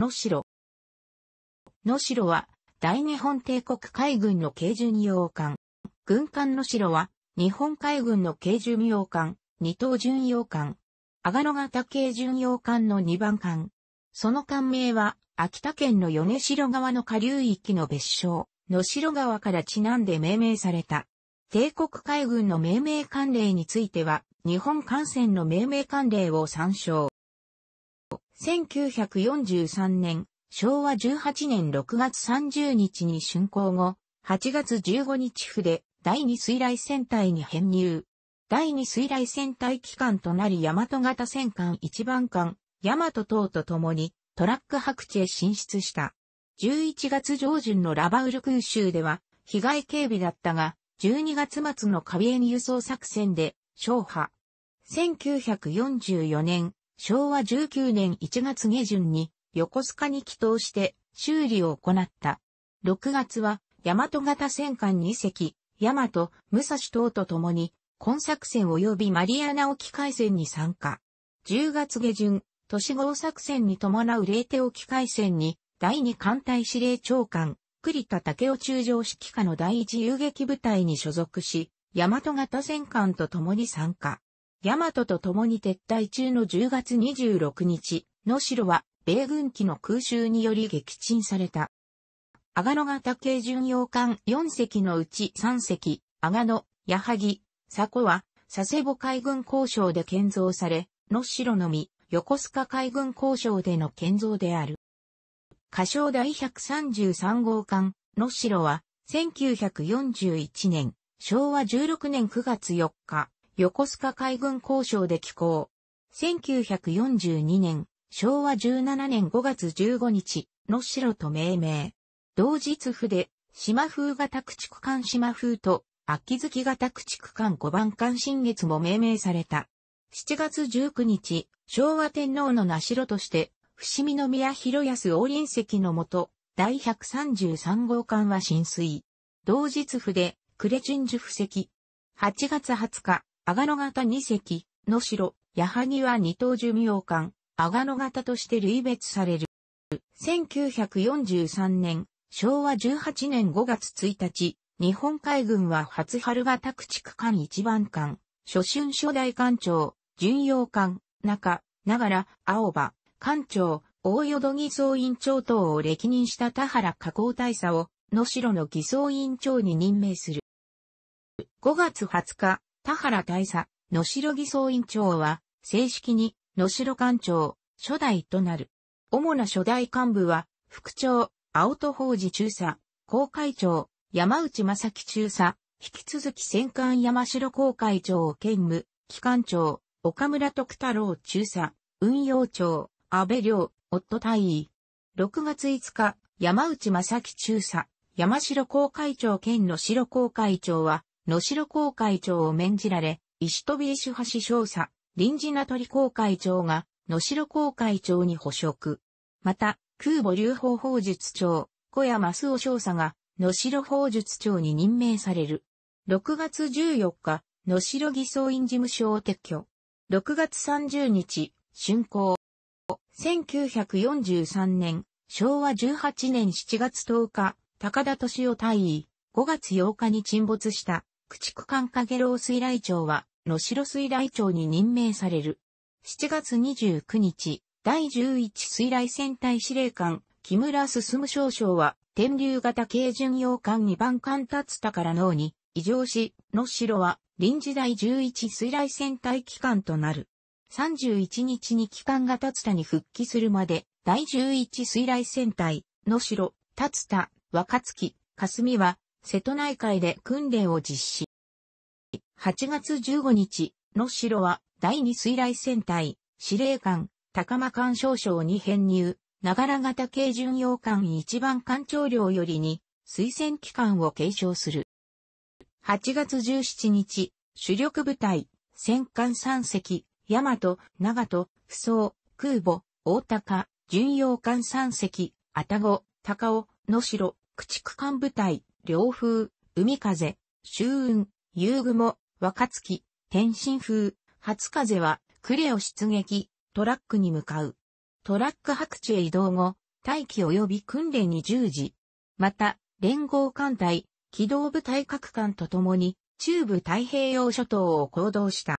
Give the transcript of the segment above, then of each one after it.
能代。能代は、大日本帝国海軍の軽巡洋艦。軍艦能城は、日本海軍の軽巡洋艦、二等巡洋艦。阿賀野型軽巡洋艦の2番艦。その艦名は、秋田県の米代川の下流域の別称、能代川からちなんで命名された。帝国海軍の命名慣例については、日本艦船の命名慣例を参照。1943年、昭和18年6月30日に竣工後、8月15日府で第二水雷戦隊に編入。第二水雷戦隊機関となり大和型戦艦1番艦、大和等と共にトラック白地へ進出した。11月上旬のラバウル空襲では、被害警備だったが、12月末のカビエン輸送作戦で、勝破。1944年、昭和19年1月下旬に横須賀に帰島して修理を行った。6月は大和型戦艦2隻、大和、武蔵等と共に、今作戦及びマリアナ沖海戦に参加。10月下旬、都市号作戦に伴う冷手沖海戦に、第2艦隊司令長官、栗田武雄中将指揮下の第一遊撃部隊に所属し、大和型戦艦と共に参加。ヤマトと共に撤退中の10月26日、野代は米軍機の空襲により撃沈された。阿賀野型軽巡洋艦4隻のうち3隻、阿賀野、矢作、佐古は佐世保海軍交渉で建造され、野代のみ、横須賀海軍交渉での建造である。仮称第133号艦、野代は1941年、昭和16年9月4日、横須賀海軍交渉で寄港。1942年、昭和17年5月15日、の城と命名。同日府で、島風型駆逐艦島風と、秋月型駆逐艦五番艦新月も命名された。7月19日、昭和天皇の名城として、伏見宮広安王林石のもと、第133号艦は浸水。同日府で、クレチュンジュ布石。8月20日、阿賀野型二隻、野城、矢萩は二等寿命館、阿賀野型として類別される。1943年、昭和18年5月1日、日本海軍は初春型駆逐艦一番艦、初春初代艦長、巡洋艦、中、ながら、青葉、艦長、大淀偽装委員長等を歴任した田原加工大佐を、野城の偽装委員長に任命する。5月20日、田原大佐、野城偽装院長は、正式に、野城官庁、初代となる。主な初代幹部は、副長、青戸法事中佐、公会長、山内正樹中佐、引き続き戦艦山城公会長を兼務、機関長、岡村徳太郎中佐、運用長、安倍良、夫大尉。6月5日、山内正樹中佐、山城公会長兼野城公会長は、野代公会長を免じられ、石飛石橋少佐、臨時名取公会長が、野代公会長に捕食。また、空母流法法術長、小山須尾少佐が、野代法術長に任命される。6月14日、野代偽装院事務所を撤去。6月30日、竣工。1943年、昭和18年7月10日、高田敏夫大尉、5月8日に沈没した駆逐艦カゲロウ水雷長は、野代水雷長に任命される。7月29日、第11水雷戦隊司令官、木村進少将は、天竜型軽巡洋艦2番艦立田から脳に異常し、野代は臨時第11水雷戦隊機関となる。31日に機関が立田に復帰するまで、第11水雷戦隊、野代、立田、若月、霞は瀬戸内海で訓練を実施。8月15日、の城は第二水雷戦隊、司令官、高間艦少将に編入、長良型軽巡洋艦一番艦長領よりに、推薦機関を継承する。8月17日、主力部隊、戦艦三隻、大和、長戸、不走、空母、大高、巡洋艦三隻、あたご、高尾、野城、駆逐艦部隊、涼風、海風、秋雲、夕雲、若月、天津風、初風は、クレを出撃、トラックに向かう。トラック白地へ移動後、待機及び訓練に従事。また、連合艦隊、機動部隊各艦と共に、中部太平洋諸島を行動した。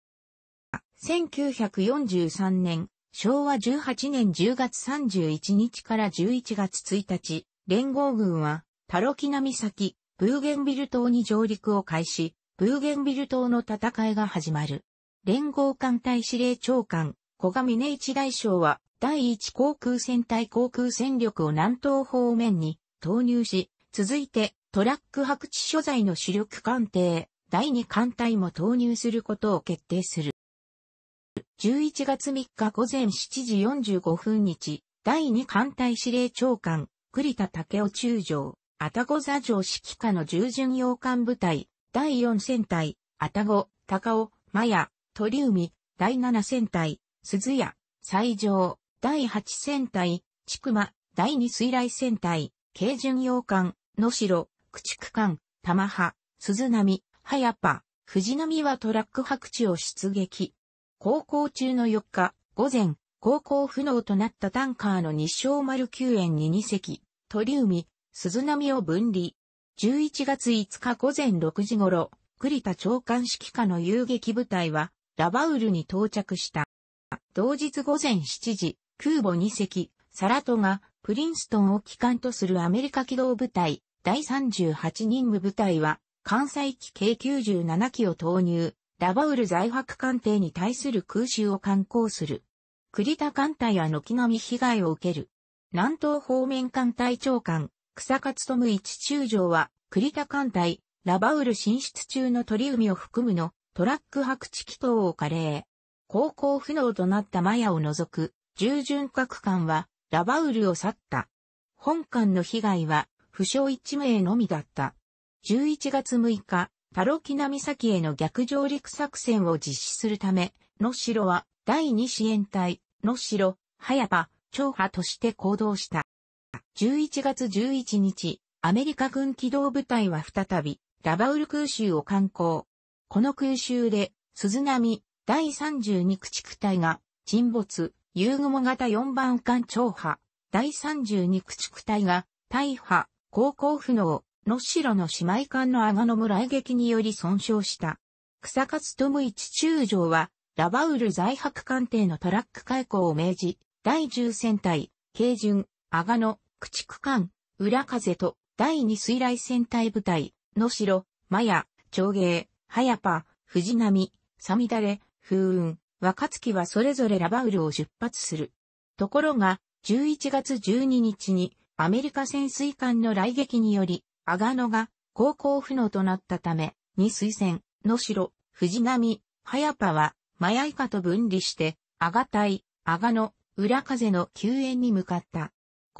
1943年、昭和18年10月31日から11月1日、連合軍はタロキナ岬、ブーゲンビル島に上陸を開始、ブーゲンビル島の戦いが始まる。連合艦隊司令長官、小賀峰一大将は、第一航空戦隊航空戦力を南東方面に投入し、続いてトラック白地所在の主力艦艇、第二艦隊も投入することを決定する。11月3日午前7時45分日、第二艦隊司令長官、栗田武雄中将、アタゴ座城指揮下の従順洋艦部隊、第4戦隊、アタゴ、高尾、マヤ、鳥海、第7戦隊、鈴屋、西城、第8戦隊、ちくま、第2水雷戦隊、軽巡洋艦、野城、駆逐艦、玉葉、鈴波、はやぱ、藤波はトラック白地を出撃。航行中の4日、午前、航行不能となったタンカーの日照丸救援に2隻、鳥海、鈴波を分離。11月5日午前6時頃、栗田長官指揮下の遊撃部隊は、ラバウルに到着した。同日午前7時、空母2隻、サラトが、プリンストンを機関とするアメリカ機動部隊、第38任務部隊は、関西機計97機を投入、ラバウル在泊艦艇に対する空襲を観光する。栗田艦隊は軒並み被害を受ける。南東方面艦隊長官、草勝務一中将は、栗田艦隊、ラバウル進出中の鳥海を含むの、トラック白地気等を加齢。航行不能となったマヤを除く、従順各艦は、ラバウルを去った。本艦の被害は、負傷1名のみだった。11月6日、タロキナ岬への逆上陸作戦を実施するため、の城は、第二支援隊、の城、早場、長波として行動した。11月11日、アメリカ軍機動部隊は再び、ラバウル空襲を観光。この空襲で、鈴波、第32駆逐隊が、沈没、ユーグモ型4番艦長波、第32駆逐隊が、大破、航行不能、野代の姉妹艦の阿賀野村撃により損傷した。草勝智一中将は、ラバウル在白艦艇のトラック開港を命じ、第10戦隊、軽巡、阿賀野、駆逐艦、浦風と第二水雷戦隊部隊、野城、マヤ、長芸、ハヤパ、藤波、サミダレ、風雲、若月はそれぞれラバウルを出発する。ところが、11月12日にアメリカ潜水艦の来撃により、阿賀野が航行不能となったため、二水戦、野城、藤波、ハヤパは、マヤイカと分離して、阿賀隊、阿賀野、浦風の救援に向かった。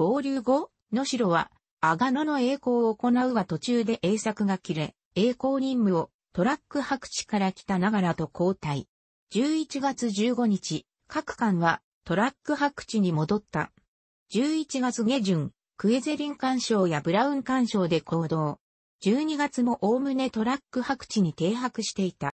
合流後、野城は、阿賀野の栄光を行うは途中で栄作が切れ、栄光任務をトラック白地から来たながらと交代。11月15日、各艦はトラック白地に戻った。11月下旬、クエゼリン干渉やブラウン干渉で行動。12月もおおむねトラック白地に停泊していた。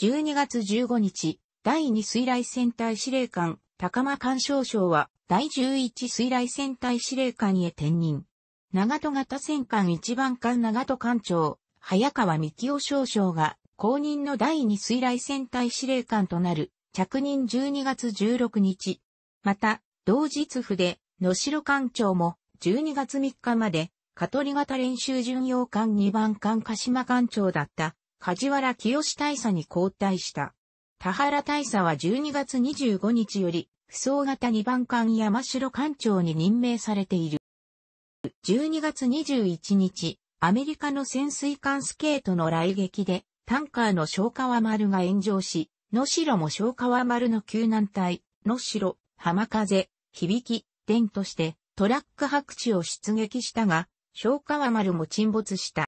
12月15日、第2水雷戦隊司令官、高間干渉省は第11水雷戦隊司令官へ転任。長戸型戦艦一番艦長戸艦長、早川幹夫少将が後任の第2水雷戦隊司令官となる、着任12月16日。また、同日府で、野城艦長も12月3日まで、香取型練習巡洋艦2番艦鹿島艦長だった、梶原清大佐に交代した。田原大佐は12月25日より、不走型2番艦山城艦長に任命されている。12月21日、アメリカの潜水艦スケートの来撃で、タンカーの小川丸が炎上し、野城も小川丸の救難隊、野城、浜風、響き、電としてトラック白地を出撃したが、小川丸も沈没した。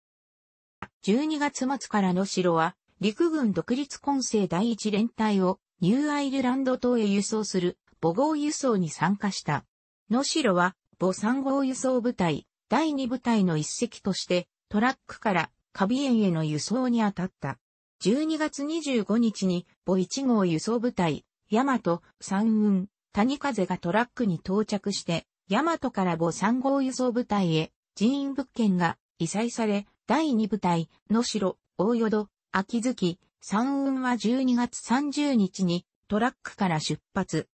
12月末から野城は陸軍独立混成第一連隊をニューアイルランド島へ輸送する母号輸送に参加した。野代は母3号輸送部隊第2部隊の一隻としてトラックからカビ園への輸送に当たった。12月25日に母1号輸送部隊ヤマト山雲谷風がトラックに到着してヤマトから母3号輸送部隊へ人員物件が移載され第2部隊野代大淀秋月、山雲は12月30日にトラックから出発。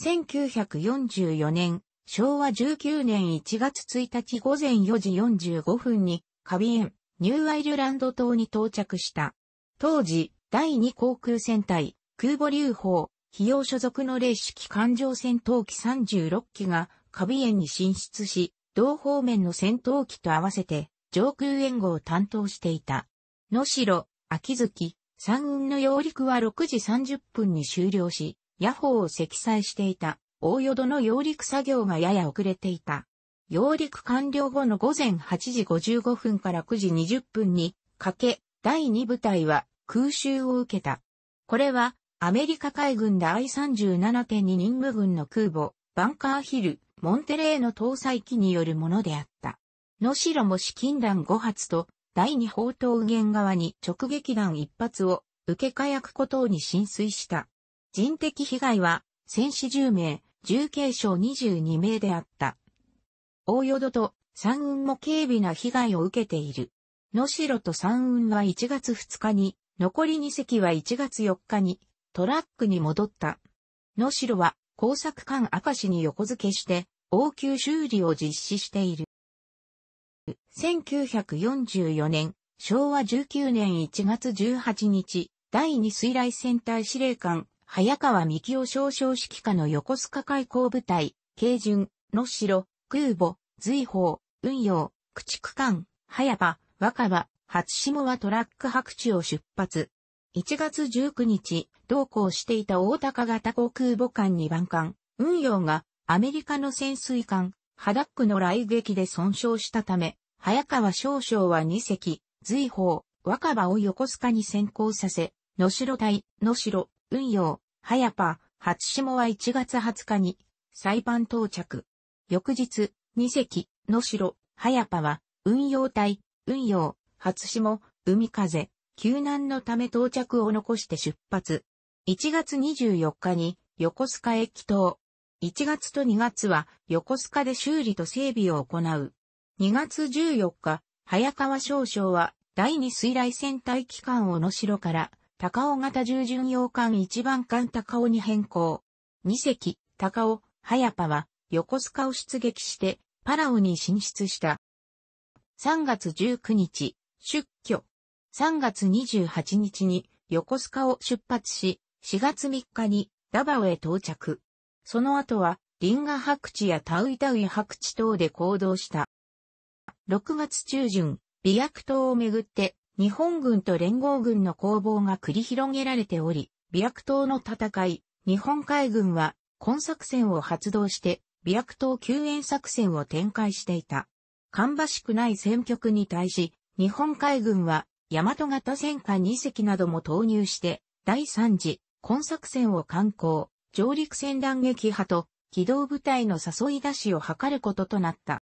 1944年、昭和19年1月1日午前4時45分に、カビエン、ニューアイルランド島に到着した。当時、第2航空戦隊、空母流砲、費用所属の霊式艦上戦闘機36機が、カビエンに進出し、同方面の戦闘機と合わせて、上空援護を担当していた。能代、秋月、山陰の揚陸は6時30分に終了し、野砲を積載していた大淀の揚陸作業がやや遅れていた。揚陸完了後の午前8時55分から9時20分にかけ、第2部隊は空襲を受けた。これは、アメリカ海軍第3 7 2任務軍の空母、バンカーヒル、モンテレーの搭載機によるものであった。能代も資金弾5発と、第二砲塔源側に直撃弾一発を受け火薬孤島に浸水した。人的被害は戦死10名、重軽傷22名であった。大淀と山雲も軽微な被害を受けている。野城と山雲は1月2日に、残り2隻は1月4日にトラックに戻った。野城は工作艦明石に横付けして応急修理を実施している。1944年、昭和19年1月18日、第2水雷戦隊司令官、早川幹夫少将指揮下の横須賀海溝部隊、軽巡、野城、空母、随砲、運用、駆逐艦、早場、若葉、初下はトラック白地を出発。1月19日、同行していた大高型航空母艦2番艦、運用がアメリカの潜水艦、ハダックの雷撃で損傷したため、早川少将は2隻、随宝、若葉を横須賀に先行させ、野城隊、野城、運用、早葉、初下は1月20日に、裁判到着。翌日、2隻、野城、早葉は、運用隊、運用、初下、海風、救難のため到着を残して出発。1月24日に、横須賀駅東、1月と2月は横須賀で修理と整備を行う。2月14日、早川少将は第二水雷戦隊機関を能代から高尾型従巡洋艦1番艦高尾に変更。2隻、高尾、早川は横須賀を出撃してパラオに進出した。3月19日、出去。3月28日に横須賀を出発し、4月3日にダバオへ到着。その後は、リンガ白地やタウイタウイ白地等で行動した。6月中旬、美薬島をめぐって、日本軍と連合軍の攻防が繰り広げられており、美薬島の戦い、日本海軍は、今作戦を発動して、美薬島救援作戦を展開していた。芳しくない戦局に対し、日本海軍は、大和型戦艦2隻なども投入して、第3次、今作戦を観光。上陸戦断撃破と機動部隊の誘い出しを図ることとなった。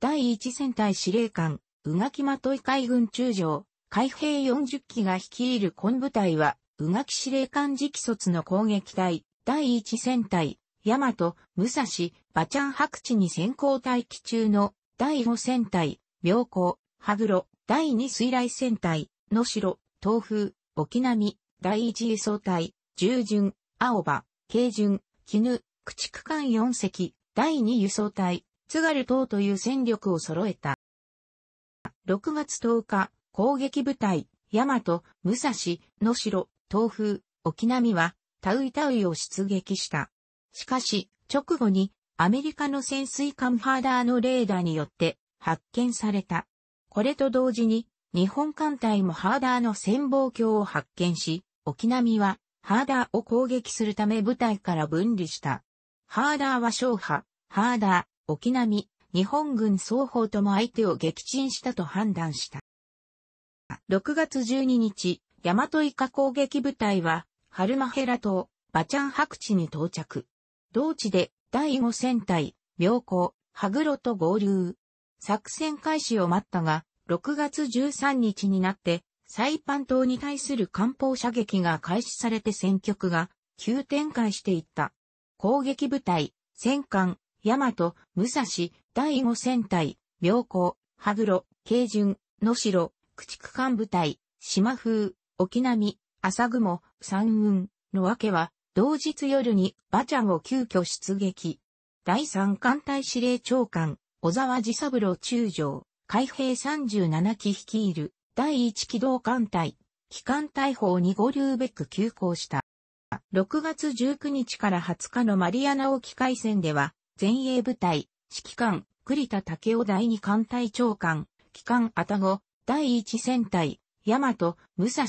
第一戦隊司令官、宇垣まとい海軍中将、海兵40機が率いる昆部隊は、宇垣司令官直卒の攻撃隊、第一戦隊、大和、武蔵、馬チャン白地に先行待機中の第五戦隊、妙高、羽黒、第二水雷戦隊、野城、東風、沖波、第一輸送隊、従順、青葉、京順、絹、駆逐艦4隻、第2輸送隊、津軽等という戦力を揃えた。6月10日、攻撃部隊、大和、武蔵、野城、東風、沖波は、タウイタウイを出撃した。しかし、直後に、アメリカの潜水艦ハーダーのレーダーによって、発見された。これと同時に、日本艦隊もハーダーの潜望鏡を発見し、沖波はハーダーを攻撃するため部隊から分離した。ハーダーは小波、ハーダー、沖波、日本軍双方とも相手を撃沈したと判断した。6月12日、大和イカ攻撃部隊は、ハルマヘラ島、バチャン白地に到着。同地で、第5戦隊、妙高、ハグロと合流。作戦開始を待ったが、6月13日になって、サイパン島に対する艦砲射撃が開始されて戦局が急展開していった。攻撃部隊、戦艦、大和、武蔵、第5戦隊、妙高、羽黒、慶順、野城、駆逐艦部隊、島風、沖波、朝雲、山雲のわけは、同日夜に馬ちゃんを急遽出撃。第3艦隊司令長官、小沢治三郎中将、海兵37機率いる第1機動艦隊、機関大砲にゴ流べく急行した。6月19日から20日のマリアナ沖海戦では、前衛部隊、指揮官、栗田武雄第2艦隊長官、機関たご、第1戦隊、大和、武蔵、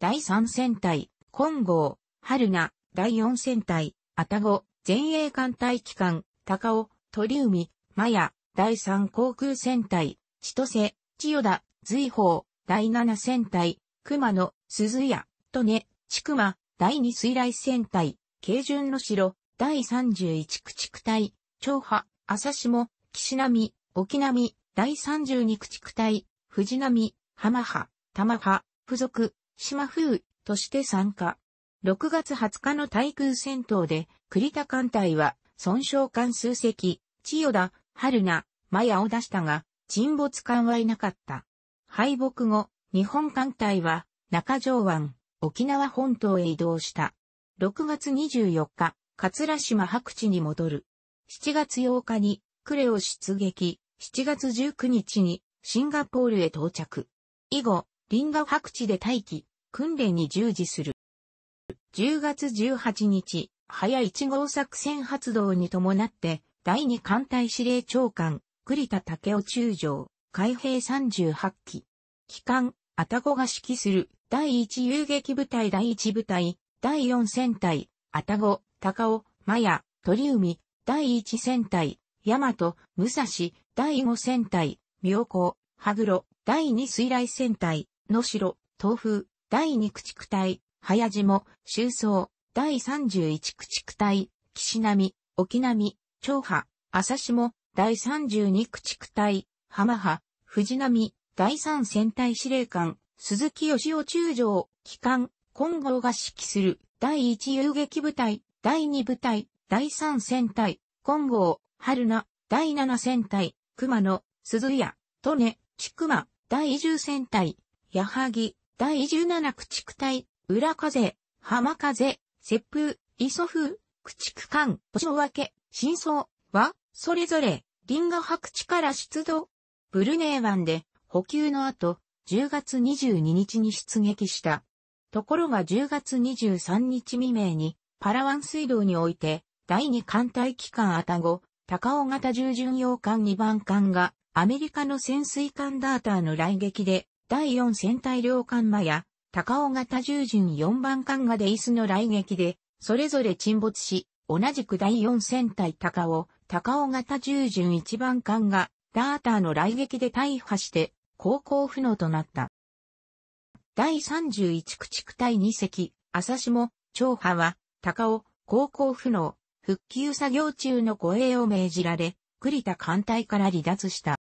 第3戦隊、金剛、春名、第4戦隊、たご、前衛艦隊機関、高尾、鳥海、マヤ、第3航空戦隊、千歳、千代田、随宝、第7戦隊、熊野、鈴屋、とね、ちくま、第2水雷戦隊、慶順の城、第31駆逐隊、長波、朝下、岸波、沖波、第32駆逐隊、藤波、浜波、玉波、付属、島風、として参加。6月20日の対空戦闘で、栗田艦隊は、損傷艦数隻、千代田、春名、マヤを出したが、沈没艦はいなかった。敗北後、日本艦隊は中条湾、沖縄本島へ移動した。6月24日、桂島白地に戻る。7月8日に呉を出撃、7月19日にシンガポールへ到着。以後、リンガ白地で待機、訓練に従事する。10月18日、早1号作戦発動に伴って、第2艦隊司令長官、栗田武雄中将、海兵38機。機関、アタゴが指揮する第1遊撃部隊第1部隊、第4戦隊、アタゴ、タカオ、マヤ、鳥海、第1戦隊、ヤマト、ムサシ、第5戦隊、ミオコ、ハグロ、第2水雷戦隊、ノ野城、東風、第2駆逐隊、早島、周宗、第31駆逐隊、岸波、沖波、長波、朝下、第32駆逐隊、浜派、藤波、第三戦隊司令官、鈴木義雄中将、機関、金剛が指揮する、第一遊撃部隊、第二部隊、第三戦隊、金剛、春菜、第七戦隊、熊野、鈴谷、利根、千熊、第十戦隊、矢作、第十七駆逐隊、浦風、浜風、接風、磯風、駆逐艦、星分け、真相は、それぞれ、銀河白地から出動。ブルネー湾で補給の後、10月22日に出撃した。ところが10月23日未明に、パラワン水道において、第2艦隊機関アタゴ、高尾型従巡洋艦2番艦が、アメリカの潜水艦ダーターの来撃で、第4戦隊両艦マヤ、高尾型従順4番艦がデイスの来撃で、それぞれ沈没し、同じく第4戦隊高尾、高尾型従順1番艦がダーターの来撃で大破して、航行不能となった。第31駆逐隊2隻、朝下、長波は、高尾、航行不能、復旧作業中の護衛を命じられ、栗田艦隊から離脱した。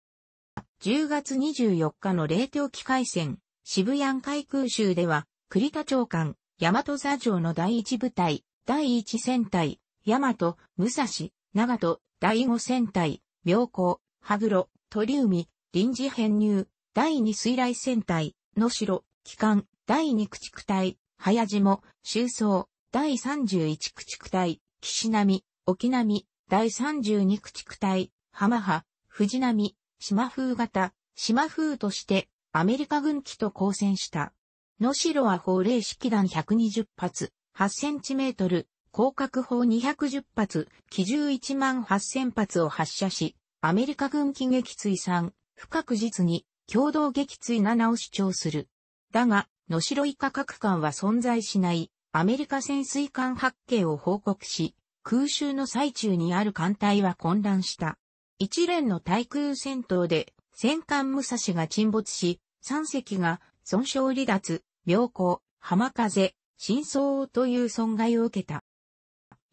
10月24日の冷凍機海戦、渋谷海空襲では、栗田長官、大和座城の第1部隊、第1戦隊、大和、武蔵、長門、第5戦隊、妙高、羽黒、鳥海、臨時編入、第二水雷戦隊、野城、機関、第二駆逐隊、早島、周宗、第31駆逐隊、岸波、沖波、第32駆逐隊、浜波、藤波、島風型、島風としてアメリカ軍機と交戦した。野城は法令式弾120発、8センチメートル、広角砲210発、機銃1万8000発を発射し、アメリカ軍機撃墜3、不確実に、共同撃墜7を主張する。だが、能代以下各艦は存在しない、アメリカ潜水艦発見を報告し、空襲の最中にある艦隊は混乱した。一連の対空戦闘で、戦艦武蔵が沈没し、三隻が損傷離脱、病高、浜風、真相という損害を受けた。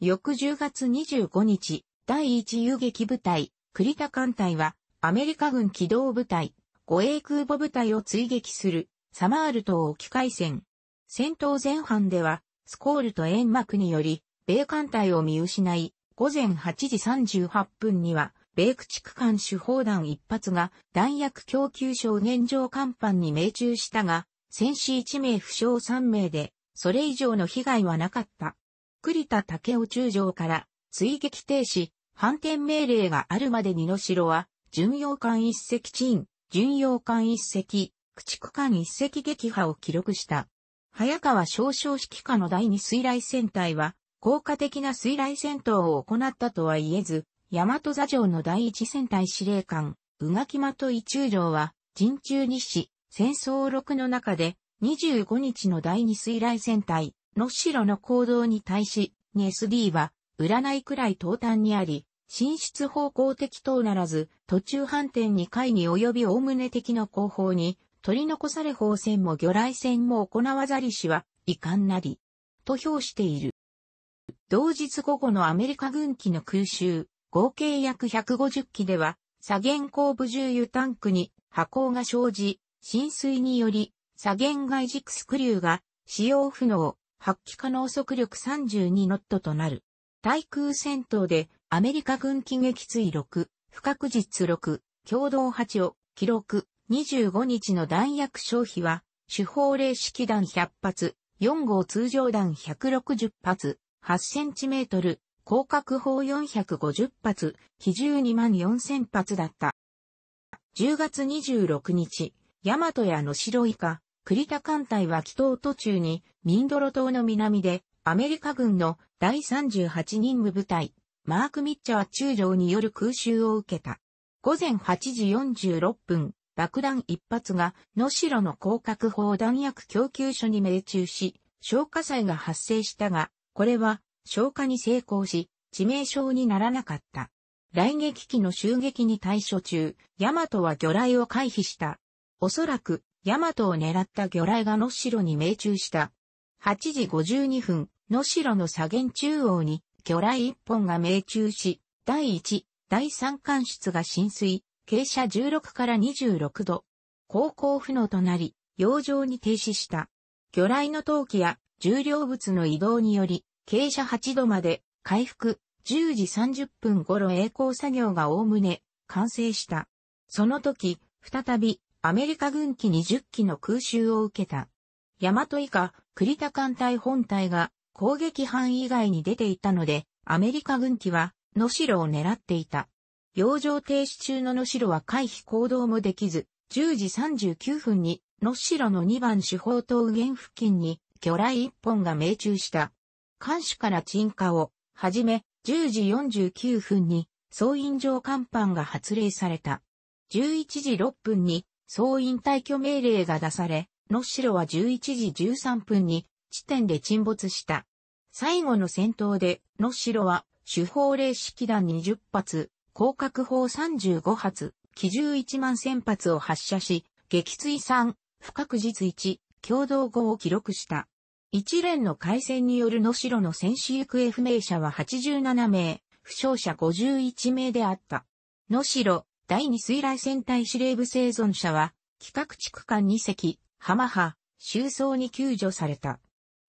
翌10月25日、第一遊撃部隊、栗田艦隊は、アメリカ軍機動部隊、護衛空母部隊を追撃する、サマール島沖海戦。戦闘前半では、スコールと煙幕により、米艦隊を見失い、午前8時38分には、米駆逐艦手砲弾一発が弾薬供給証現状甲板に命中したが、戦死1名負傷3名で、それ以上の被害はなかった。栗田武雄中将から追撃停止、反転命令があるまでにの城は、巡洋艦一隻鎮、巡洋艦一隻、駆逐艦一隻撃破を記録した。早川少将指揮下の第二水雷戦隊は、効果的な水雷戦闘を行ったとは言えず、大和座城の第一戦隊司令官、宇垣と一中城は、陣中日誌、戦争録の中で、25日の第二水雷戦隊、の城の行動に対し、に s d は、占いくらい東端にあり、進出方向的等ならず、途中反転に回に及び概ね的の後方に、取り残され方戦も魚雷戦も行わざりしは、遺憾なり、と評している。同日午後のアメリカ軍機の空襲、合計約150機では、左舷後部重油タンクに破口が生じ、浸水により、左舷外軸スクリューが使用不能、発揮可能速力32ノットとなる。対空戦闘でアメリカ軍機撃墜6、不確実6、共同8を記録、25日の弾薬消費は、手法令式弾100発、4号通常弾160発、8センチメートル、広角砲450発、比重2万4000発だった。10月26日、大和や野城以下、栗田艦隊は祈祷途中に、ミンドロ島の南で、アメリカ軍の第38任務部隊、マーク・ミッチャー中将による空襲を受けた。午前8時46分、爆弾一発が野城の広角砲弾薬供給所に命中し、消火災が発生したが、これは消火に成功し、致命傷にならなかった。雷撃機の襲撃に対処中、ヤマトは魚雷を回避した。おそらく、ヤマトを狙った魚雷が野城に命中した。8時52分、野城の左舷中央に魚雷1本が命中し、第1、第3艦室が浸水、傾斜16から26度、航行不能となり、洋上に停止した。魚雷の投棄や重量物の移動により、傾斜8度まで回復、10時30分頃栄光作業がおおむね完成した。その時、再びアメリカ軍機20機の空襲を受けた。大和以下、栗田艦隊本体が攻撃範囲外に出ていたので、アメリカ軍機は、野代を狙っていた。洋上停止中の野代は回避行動もできず、10時39分に、野代の2番主砲塔舷付近に、魚雷1本が命中した。艦首から沈下を、はじめ、10時49分に、総員上艦板が発令された。11時6分に、総員退去命令が出され、野代は11時13分に、地点で沈没した。最後の戦闘で、野代は、主砲霊式弾20発、広角砲35発、機銃1万1000発を発射し、撃墜3、不確実1、共同号を記録した。一連の海戦による野代の戦死行方不明者は87名、負傷者51名であった。野代、第二水雷戦隊司令部生存者は、企画地区間2隻、浜派、周遭に救助された。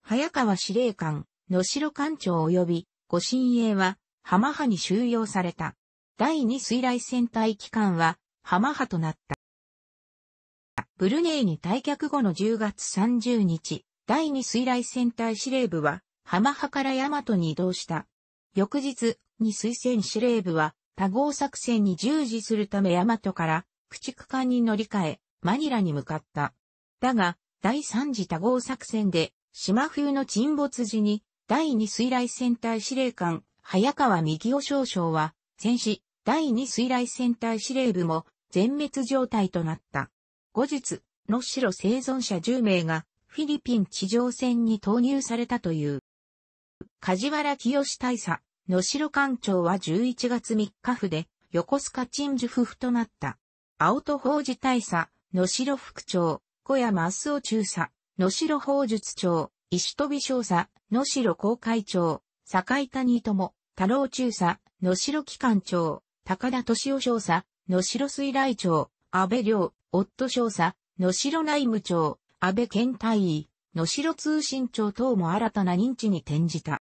早川司令官、野城艦長及び、御神衛は、浜派に収容された。第二水雷戦隊機関は、浜派となった。ブルネイに退却後の10月30日、第二水雷戦隊司令部は、浜派から大和に移動した。翌日、に推薦司令部は、多合作戦に従事するため大和から、駆逐艦に乗り換え、マニラに向かった。だが、第三次多合作戦で、島風の沈没時に、第二水雷戦隊司令官、早川右尾少将は、戦死、第二水雷戦隊司令部も、全滅状態となった。後日、能代生存者10名が、フィリピン地上戦に投入されたという。梶原清大佐、能代艦長は11月3日府で、横須賀鎮守府府となった。青戸法事大佐、能代副長、小山明夫中佐、野城法術長、石飛少佐、野城公会長、坂井谷友、太郎中佐、野城機関長、高田敏夫少佐、野城水来長、安倍良、夫少佐、野城内務長、安倍健太医、野城通信長等も新たな認知に転じた。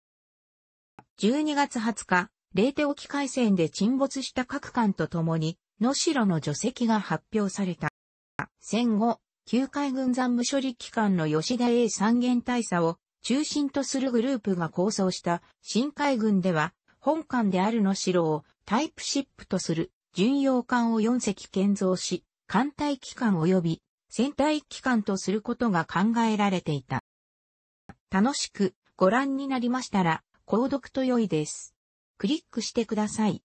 12月20日、冷手沖海戦で沈没した各艦と共に、野城の除籍が発表された。戦後、旧海軍残務処理機関の吉田 A 三元大佐を中心とするグループが構想した新海軍では、本艦であるの城をタイプシップとする巡洋艦を4隻建造し、艦隊機関及び戦隊機関とすることが考えられていた。楽しくご覧になりましたら、購読と良いです。クリックしてください。